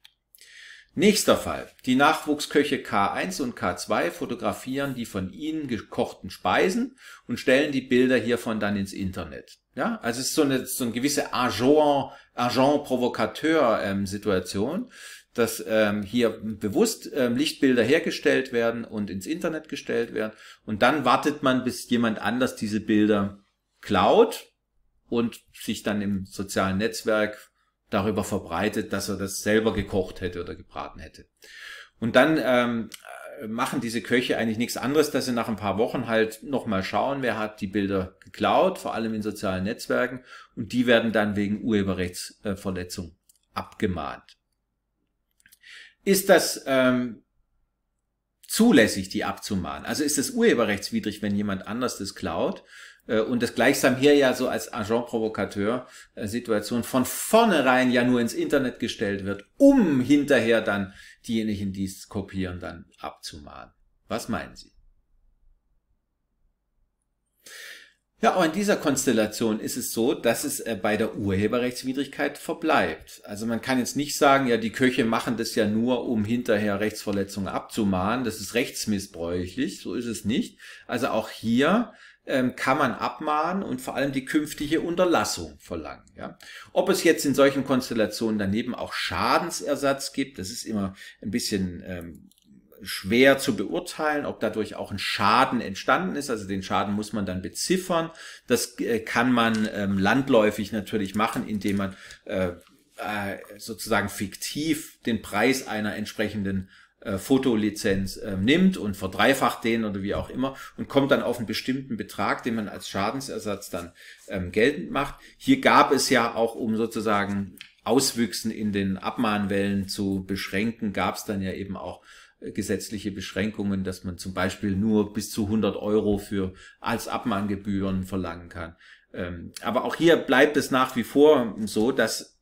Nächster Fall. Die Nachwuchsköche K1 und K2 fotografieren die von ihnen gekochten Speisen und stellen die Bilder hiervon dann ins Internet. Ja, also es ist so eine, so eine gewisse Agent, Agent Provocateur-Situation. Ähm, dass ähm, hier bewusst ähm, Lichtbilder hergestellt werden und ins Internet gestellt werden. Und dann wartet man, bis jemand anders diese Bilder klaut und sich dann im sozialen Netzwerk darüber verbreitet, dass er das selber gekocht hätte oder gebraten hätte. Und dann ähm, machen diese Köche eigentlich nichts anderes, dass sie nach ein paar Wochen halt nochmal schauen, wer hat die Bilder geklaut, vor allem in sozialen Netzwerken, und die werden dann wegen Urheberrechtsverletzung abgemahnt ist das ähm, zulässig, die abzumahnen? Also ist das urheberrechtswidrig, wenn jemand anders das klaut? Äh, und das gleichsam hier ja so als Agent Provocateur äh, Situation von vornherein ja nur ins Internet gestellt wird, um hinterher dann diejenigen, die es kopieren, dann abzumahnen. Was meinen Sie? Ja, auch in dieser Konstellation ist es so, dass es äh, bei der Urheberrechtswidrigkeit verbleibt. Also man kann jetzt nicht sagen, ja, die Köche machen das ja nur, um hinterher Rechtsverletzungen abzumahnen. Das ist rechtsmissbräuchlich. So ist es nicht. Also auch hier ähm, kann man abmahnen und vor allem die künftige Unterlassung verlangen. Ja? Ob es jetzt in solchen Konstellationen daneben auch Schadensersatz gibt, das ist immer ein bisschen ähm, schwer zu beurteilen, ob dadurch auch ein Schaden entstanden ist. Also den Schaden muss man dann beziffern. Das äh, kann man ähm, landläufig natürlich machen, indem man äh, äh, sozusagen fiktiv den Preis einer entsprechenden äh, Fotolizenz äh, nimmt und verdreifacht den oder wie auch immer und kommt dann auf einen bestimmten Betrag, den man als Schadensersatz dann ähm, geltend macht. Hier gab es ja auch, um sozusagen Auswüchsen in den Abmahnwellen zu beschränken, gab es dann ja eben auch gesetzliche Beschränkungen, dass man zum Beispiel nur bis zu 100 Euro für als Abmahngebühren verlangen kann. Ähm, aber auch hier bleibt es nach wie vor so, dass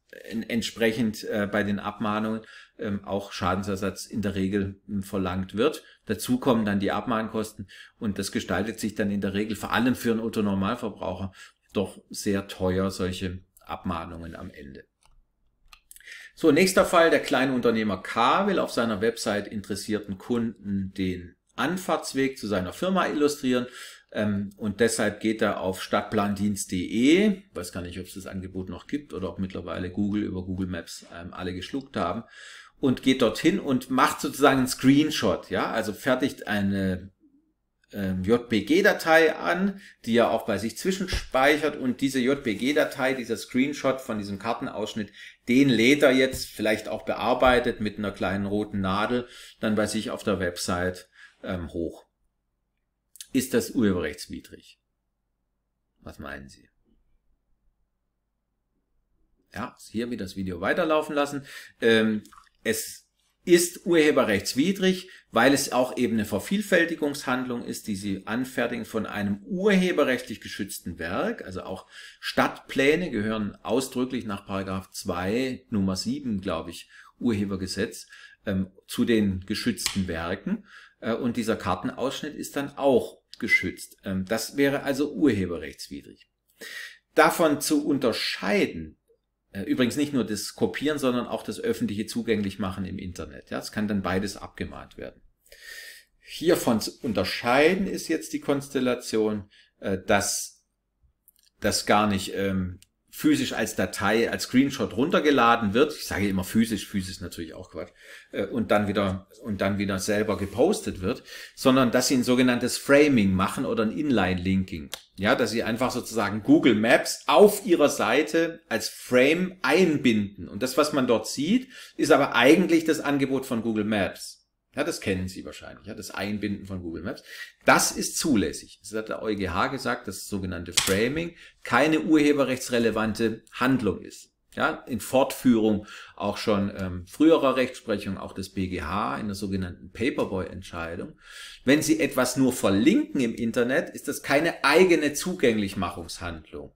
entsprechend äh, bei den Abmahnungen ähm, auch Schadensersatz in der Regel ähm, verlangt wird. Dazu kommen dann die Abmahnkosten und das gestaltet sich dann in der Regel vor allem für einen Otto Normalverbraucher doch sehr teuer, solche Abmahnungen am Ende. So, nächster Fall. Der kleine Unternehmer K will auf seiner Website interessierten Kunden den Anfahrtsweg zu seiner Firma illustrieren. Ähm, und deshalb geht er auf stadtplandienst.de. Weiß gar nicht, ob es das Angebot noch gibt oder ob mittlerweile Google über Google Maps ähm, alle geschluckt haben. Und geht dorthin und macht sozusagen einen Screenshot. Ja, also fertigt eine ähm, JPG-Datei an, die er auch bei sich zwischenspeichert und diese JPG-Datei, dieser Screenshot von diesem Kartenausschnitt, den lädt er jetzt vielleicht auch bearbeitet mit einer kleinen roten Nadel dann bei sich auf der Website ähm, hoch. Ist das urheberrechtswidrig? Was meinen Sie? Ja, hier wieder das Video weiterlaufen lassen. Ähm, es ist urheberrechtswidrig, weil es auch eben eine Vervielfältigungshandlung ist, die Sie anfertigen von einem urheberrechtlich geschützten Werk. Also auch Stadtpläne gehören ausdrücklich nach Paragraph 2 Nummer 7, glaube ich, Urhebergesetz ähm, zu den geschützten Werken. Äh, und dieser Kartenausschnitt ist dann auch geschützt. Ähm, das wäre also urheberrechtswidrig. Davon zu unterscheiden äh, übrigens nicht nur das Kopieren, sondern auch das öffentliche zugänglich machen im Internet. Ja, es kann dann beides abgemahnt werden. Hiervon zu unterscheiden ist jetzt die Konstellation, äh, dass das gar nicht ähm, physisch als Datei, als Screenshot runtergeladen wird. Ich sage immer physisch, physisch natürlich auch Quatsch. Äh, und dann wieder, und dann wieder selber gepostet wird, sondern dass sie ein sogenanntes Framing machen oder ein Inline-Linking. Ja, dass sie einfach sozusagen Google Maps auf ihrer Seite als Frame einbinden. Und das, was man dort sieht, ist aber eigentlich das Angebot von Google Maps. Ja, das kennen Sie wahrscheinlich, ja, das Einbinden von Google Maps. Das ist zulässig. Das hat der EuGH gesagt, dass das sogenannte Framing keine urheberrechtsrelevante Handlung ist. Ja, in Fortführung auch schon ähm, früherer Rechtsprechung, auch des BGH in der sogenannten Paperboy-Entscheidung. Wenn Sie etwas nur verlinken im Internet, ist das keine eigene Zugänglichmachungshandlung.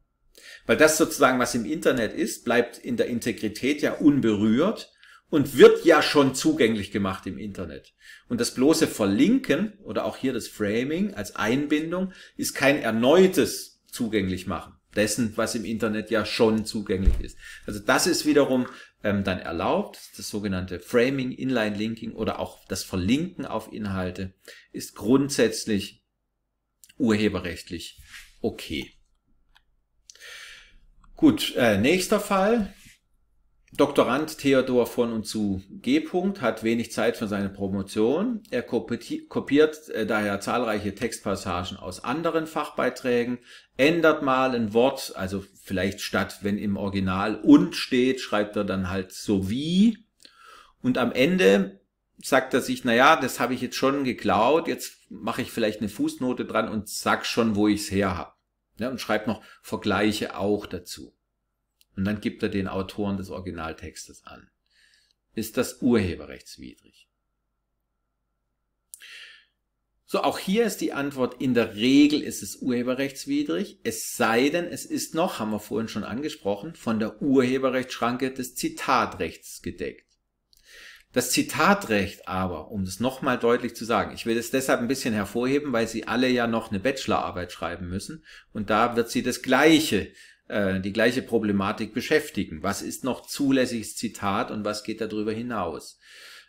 Weil das sozusagen, was im Internet ist, bleibt in der Integrität ja unberührt und wird ja schon zugänglich gemacht im Internet. Und das bloße Verlinken oder auch hier das Framing als Einbindung ist kein erneutes Zugänglichmachen dessen, was im Internet ja schon zugänglich ist. Also das ist wiederum ähm, dann erlaubt. Das sogenannte Framing, Inline-Linking oder auch das Verlinken auf Inhalte ist grundsätzlich urheberrechtlich okay. Gut, äh, nächster Fall. Doktorand Theodor von und zu G. hat wenig Zeit für seine Promotion. Er kopiert äh, daher zahlreiche Textpassagen aus anderen Fachbeiträgen, ändert mal ein Wort, also vielleicht statt wenn im Original und steht, schreibt er dann halt so wie. Und am Ende sagt er sich, naja, das habe ich jetzt schon geklaut, jetzt mache ich vielleicht eine Fußnote dran und sag schon, wo ich es her habe. Ja, und schreibt noch Vergleiche auch dazu. Und dann gibt er den Autoren des Originaltextes an. Ist das urheberrechtswidrig? So, auch hier ist die Antwort, in der Regel ist es urheberrechtswidrig, es sei denn, es ist noch, haben wir vorhin schon angesprochen, von der Urheberrechtsschranke des Zitatrechts gedeckt. Das Zitatrecht aber, um das nochmal deutlich zu sagen, ich will es deshalb ein bisschen hervorheben, weil Sie alle ja noch eine Bachelorarbeit schreiben müssen und da wird Sie das Gleiche äh, die gleiche Problematik beschäftigen. Was ist noch zulässiges Zitat und was geht darüber hinaus?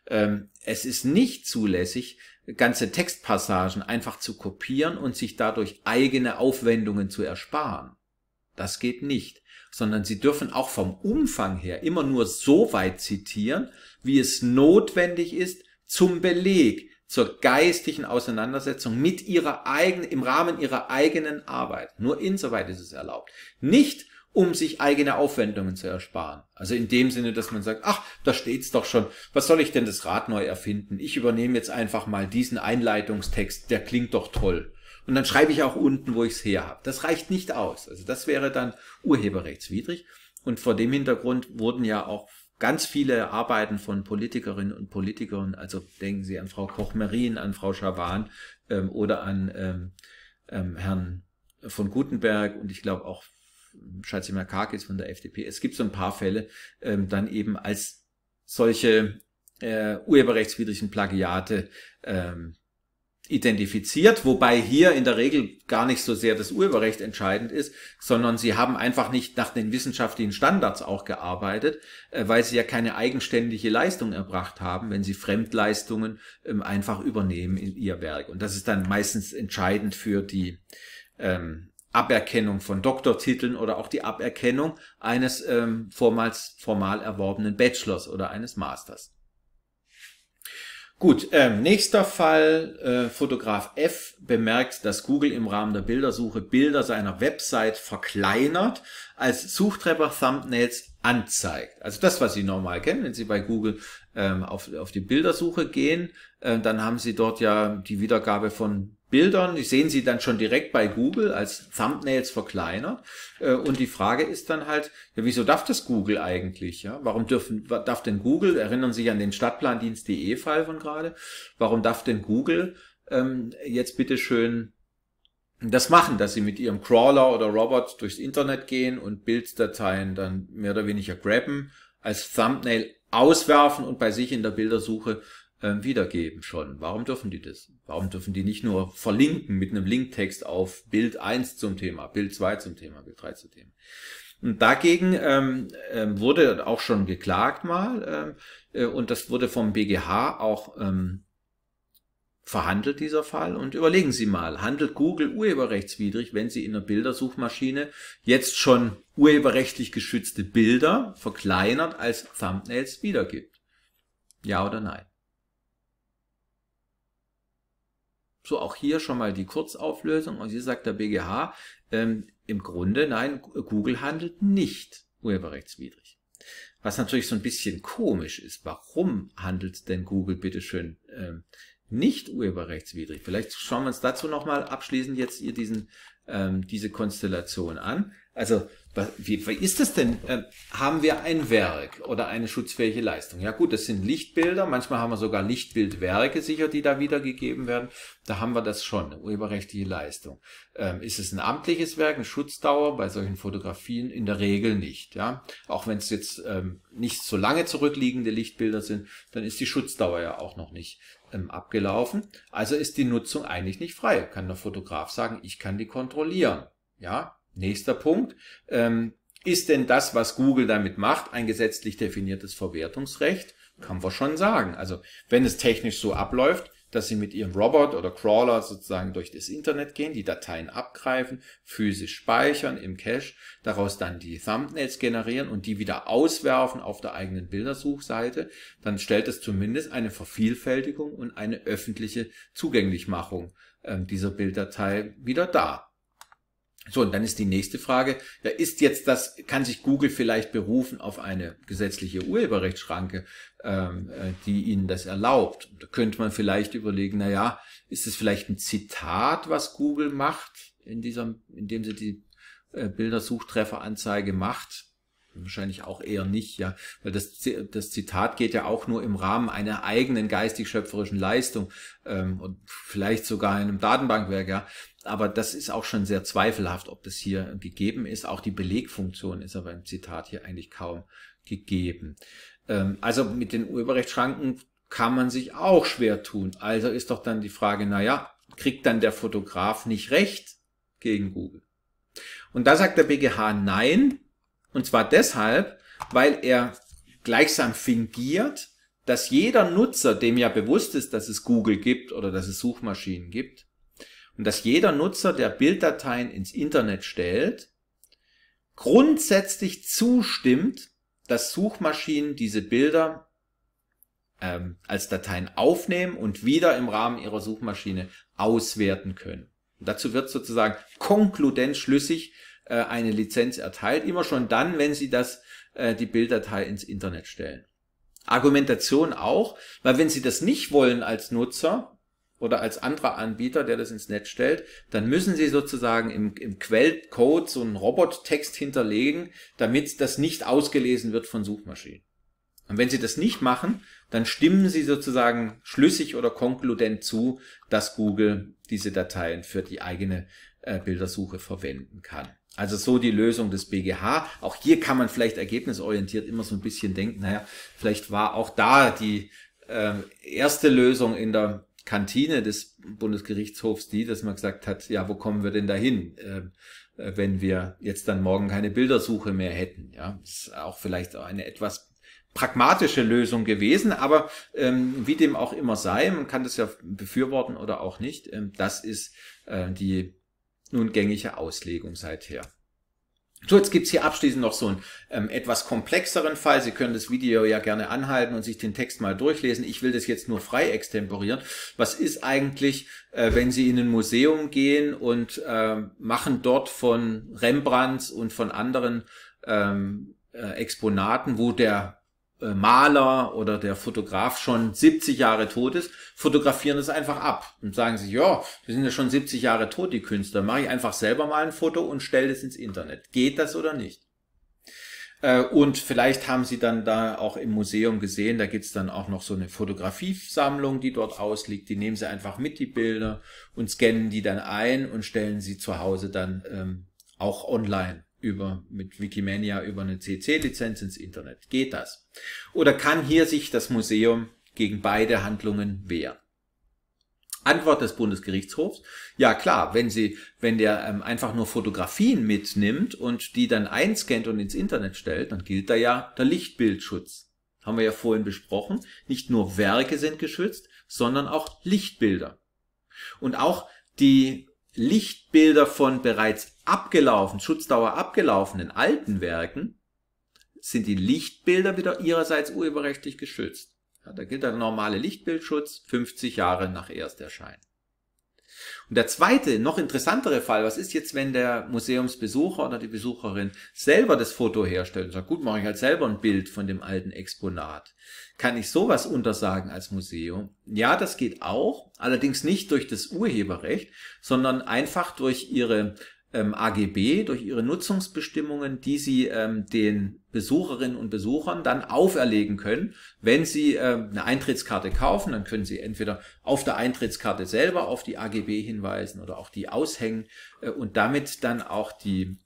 Ähm, es ist nicht zulässig, ganze Textpassagen einfach zu kopieren und sich dadurch eigene Aufwendungen zu ersparen. Das geht nicht, sondern Sie dürfen auch vom Umfang her immer nur so weit zitieren, wie es notwendig ist zum Beleg zur geistigen Auseinandersetzung mit ihrer eigenen, im Rahmen ihrer eigenen Arbeit. Nur insoweit ist es erlaubt. Nicht, um sich eigene Aufwendungen zu ersparen. Also in dem Sinne, dass man sagt, ach, da steht's doch schon. Was soll ich denn das Rad neu erfinden? Ich übernehme jetzt einfach mal diesen Einleitungstext. Der klingt doch toll. Und dann schreibe ich auch unten, wo ich's her habe. Das reicht nicht aus. Also das wäre dann urheberrechtswidrig. Und vor dem Hintergrund wurden ja auch ganz viele Arbeiten von Politikerinnen und Politikern, also denken Sie an Frau Koch-Merin, an Frau Schawan ähm, oder an ähm, ähm, Herrn von Gutenberg und ich glaube auch Schatzimakakis von der FDP. Es gibt so ein paar Fälle, ähm, dann eben als solche äh, urheberrechtswidrigen Plagiate ähm, identifiziert, wobei hier in der Regel gar nicht so sehr das Urheberrecht entscheidend ist, sondern sie haben einfach nicht nach den wissenschaftlichen Standards auch gearbeitet, äh, weil sie ja keine eigenständige Leistung erbracht haben, wenn sie Fremdleistungen ähm, einfach übernehmen in ihr Werk. Und das ist dann meistens entscheidend für die ähm, Aberkennung von Doktortiteln oder auch die Aberkennung eines ähm, vormals formal erworbenen Bachelors oder eines Masters. Gut, ähm, nächster Fall. Äh, Fotograf F bemerkt, dass Google im Rahmen der Bildersuche Bilder seiner Website verkleinert als Suchtrepper thumbnails anzeigt. Also das, was Sie normal kennen, wenn Sie bei Google ähm, auf, auf die Bildersuche gehen, äh, dann haben Sie dort ja die Wiedergabe von Bildern, die sehen Sie dann schon direkt bei Google als Thumbnails verkleinert. Äh, und die Frage ist dann halt, ja, wieso darf das Google eigentlich? Ja? Warum dürfen, darf denn Google, erinnern Sie sich an den Stadtplandienst.de-Fall von gerade, warum darf denn Google ähm, jetzt bitteschön das machen, dass sie mit ihrem Crawler oder Robot durchs Internet gehen und Bilddateien dann mehr oder weniger grabben, als Thumbnail auswerfen und bei sich in der Bildersuche ähm, wiedergeben schon. Warum dürfen die das? Warum dürfen die nicht nur verlinken mit einem Linktext auf Bild 1 zum Thema, Bild 2 zum Thema, Bild 3 zum Thema? Und dagegen ähm, ähm, wurde auch schon geklagt mal ähm, äh, und das wurde vom BGH auch ähm, verhandelt, dieser Fall. Und überlegen Sie mal, handelt Google urheberrechtswidrig, wenn Sie in der Bildersuchmaschine jetzt schon urheberrechtlich geschützte Bilder verkleinert als Thumbnails wiedergibt? Ja oder nein? So auch hier schon mal die Kurzauflösung. Und hier sagt der BGH, ähm, im Grunde, nein, Google handelt nicht urheberrechtswidrig. Was natürlich so ein bisschen komisch ist. Warum handelt denn Google bitteschön ähm, nicht urheberrechtswidrig? Vielleicht schauen wir uns dazu nochmal abschließend jetzt hier diesen, ähm, diese Konstellation an. Also was, wie, wie ist das denn? Äh, haben wir ein Werk oder eine schutzfähige Leistung? Ja gut, das sind Lichtbilder. Manchmal haben wir sogar Lichtbildwerke sicher, die da wiedergegeben werden. Da haben wir das schon, eine urheberrechtliche Leistung. Ähm, ist es ein amtliches Werk, eine Schutzdauer? Bei solchen Fotografien in der Regel nicht. Ja, Auch wenn es jetzt ähm, nicht so lange zurückliegende Lichtbilder sind, dann ist die Schutzdauer ja auch noch nicht ähm, abgelaufen. Also ist die Nutzung eigentlich nicht frei. Kann der Fotograf sagen, ich kann die kontrollieren. Ja, Nächster Punkt. Ähm, ist denn das, was Google damit macht, ein gesetzlich definiertes Verwertungsrecht? Kann man schon sagen. Also wenn es technisch so abläuft, dass sie mit ihrem Robot oder Crawler sozusagen durch das Internet gehen, die Dateien abgreifen, physisch speichern im Cache, daraus dann die Thumbnails generieren und die wieder auswerfen auf der eigenen Bildersuchseite, dann stellt es zumindest eine Vervielfältigung und eine öffentliche Zugänglichmachung äh, dieser Bilddatei wieder dar. So, und dann ist die nächste Frage, da ist jetzt das, kann sich Google vielleicht berufen auf eine gesetzliche Urheberrechtsschranke, ähm, äh, die ihnen das erlaubt. Da könnte man vielleicht überlegen, na ja, ist es vielleicht ein Zitat, was Google macht, in diesem, indem sie die äh, Bildersuchtrefferanzeige macht? Wahrscheinlich auch eher nicht, ja, weil das, das Zitat geht ja auch nur im Rahmen einer eigenen geistig-schöpferischen Leistung ähm, und vielleicht sogar in einem Datenbankwerk, ja aber das ist auch schon sehr zweifelhaft, ob das hier gegeben ist. Auch die Belegfunktion ist aber im Zitat hier eigentlich kaum gegeben. Ähm, also mit den Urheberrechtsschranken kann man sich auch schwer tun. Also ist doch dann die Frage, na ja, kriegt dann der Fotograf nicht recht gegen Google? Und da sagt der BGH nein. Und zwar deshalb, weil er gleichsam fingiert, dass jeder Nutzer, dem ja bewusst ist, dass es Google gibt oder dass es Suchmaschinen gibt, und dass jeder Nutzer, der Bilddateien ins Internet stellt, grundsätzlich zustimmt, dass Suchmaschinen diese Bilder ähm, als Dateien aufnehmen und wieder im Rahmen ihrer Suchmaschine auswerten können. Und dazu wird sozusagen konkludent schlüssig äh, eine Lizenz erteilt, immer schon dann, wenn sie das, äh, die Bilddatei ins Internet stellen. Argumentation auch, weil wenn sie das nicht wollen als Nutzer, oder als anderer Anbieter, der das ins Netz stellt, dann müssen sie sozusagen im, im Quellcode so einen Robottext hinterlegen, damit das nicht ausgelesen wird von Suchmaschinen. Und wenn sie das nicht machen, dann stimmen sie sozusagen schlüssig oder konkludent zu, dass Google diese Dateien für die eigene äh, Bildersuche verwenden kann. Also so die Lösung des BGH. Auch hier kann man vielleicht ergebnisorientiert immer so ein bisschen denken, naja, vielleicht war auch da die äh, erste Lösung in der Kantine des Bundesgerichtshofs die, dass man gesagt hat, ja, wo kommen wir denn dahin, äh, wenn wir jetzt dann morgen keine Bildersuche mehr hätten? Ja, ist auch vielleicht auch eine etwas pragmatische Lösung gewesen, aber ähm, wie dem auch immer sei, man kann das ja befürworten oder auch nicht, ähm, das ist äh, die nun gängige Auslegung seither. So, jetzt gibt's hier abschließend noch so einen ähm, etwas komplexeren Fall. Sie können das Video ja gerne anhalten und sich den Text mal durchlesen. Ich will das jetzt nur frei extemporieren. Was ist eigentlich, äh, wenn Sie in ein Museum gehen und äh, machen dort von Rembrandts und von anderen ähm, äh, Exponaten, wo der äh, Maler oder der Fotograf schon 70 Jahre tot ist, fotografieren das einfach ab und sagen sich, ja, wir sind ja schon 70 Jahre tot, die Künstler, mache ich einfach selber mal ein Foto und stelle das ins Internet. Geht das oder nicht? Äh, und vielleicht haben Sie dann da auch im Museum gesehen, da gibt's dann auch noch so eine Fotografiesammlung, die dort ausliegt. Die nehmen Sie einfach mit, die Bilder, und scannen die dann ein und stellen sie zu Hause dann ähm, auch online über, mit Wikimania über eine CC-Lizenz ins Internet. Geht das? Oder kann hier sich das Museum gegen beide Handlungen wehren? Antwort des Bundesgerichtshofs. Ja klar, wenn sie, wenn der ähm, einfach nur Fotografien mitnimmt und die dann einscannt und ins Internet stellt, dann gilt da ja der Lichtbildschutz. Haben wir ja vorhin besprochen. Nicht nur Werke sind geschützt, sondern auch Lichtbilder. Und auch die Lichtbilder von bereits abgelaufen, Schutzdauer abgelaufenen alten Werken, sind die Lichtbilder wieder ihrerseits urheberrechtlich geschützt. Ja, da gilt der normale Lichtbildschutz 50 Jahre nach Ersterscheinen. Und der zweite, noch interessantere Fall, was ist jetzt, wenn der Museumsbesucher oder die Besucherin selber das Foto herstellt und sagt, gut, mache ich halt selber ein Bild von dem alten Exponat. Kann ich sowas untersagen als Museum? Ja, das geht auch, allerdings nicht durch das Urheberrecht, sondern einfach durch ihre ähm, AGB, durch ihre Nutzungsbestimmungen, die sie ähm, den Besucherinnen und Besuchern dann auferlegen können. Wenn sie ähm, eine Eintrittskarte kaufen, dann können sie entweder auf der Eintrittskarte selber auf die AGB hinweisen oder auch die aushängen äh, und damit dann auch die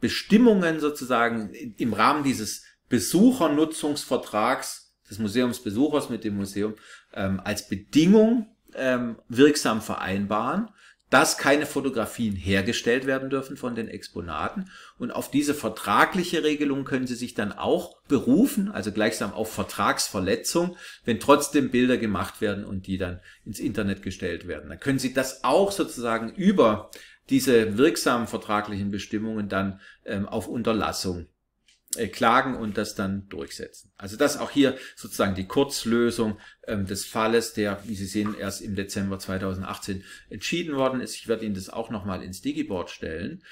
Bestimmungen sozusagen im Rahmen dieses Besuchernutzungsvertrags des Museumsbesuchers mit dem Museum ähm, als Bedingung ähm, wirksam vereinbaren dass keine Fotografien hergestellt werden dürfen von den Exponaten. Und auf diese vertragliche Regelung können Sie sich dann auch berufen, also gleichsam auf Vertragsverletzung, wenn trotzdem Bilder gemacht werden und die dann ins Internet gestellt werden. Dann können Sie das auch sozusagen über diese wirksamen vertraglichen Bestimmungen dann ähm, auf Unterlassung äh, klagen und das dann durchsetzen. Also das auch hier sozusagen die Kurzlösung ähm, des Falles, der, wie Sie sehen, erst im Dezember 2018 entschieden worden ist. Ich werde Ihnen das auch nochmal ins Digiboard stellen.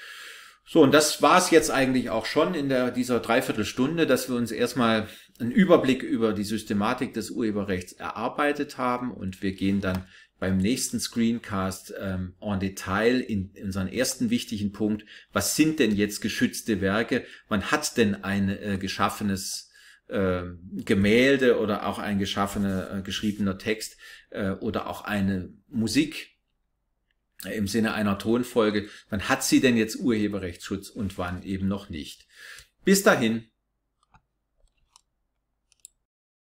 So, und das war es jetzt eigentlich auch schon in der, dieser Dreiviertelstunde, dass wir uns erstmal einen Überblick über die Systematik des Urheberrechts erarbeitet haben und wir gehen dann beim nächsten Screencast ähm, en Detail in, unseren ersten wichtigen Punkt, was sind denn jetzt geschützte Werke? Wann hat denn ein äh, geschaffenes äh, Gemälde oder auch ein geschaffener, äh, geschriebener Text äh, oder auch eine Musik äh, im Sinne einer Tonfolge, wann hat sie denn jetzt Urheberrechtsschutz und wann eben noch nicht? Bis dahin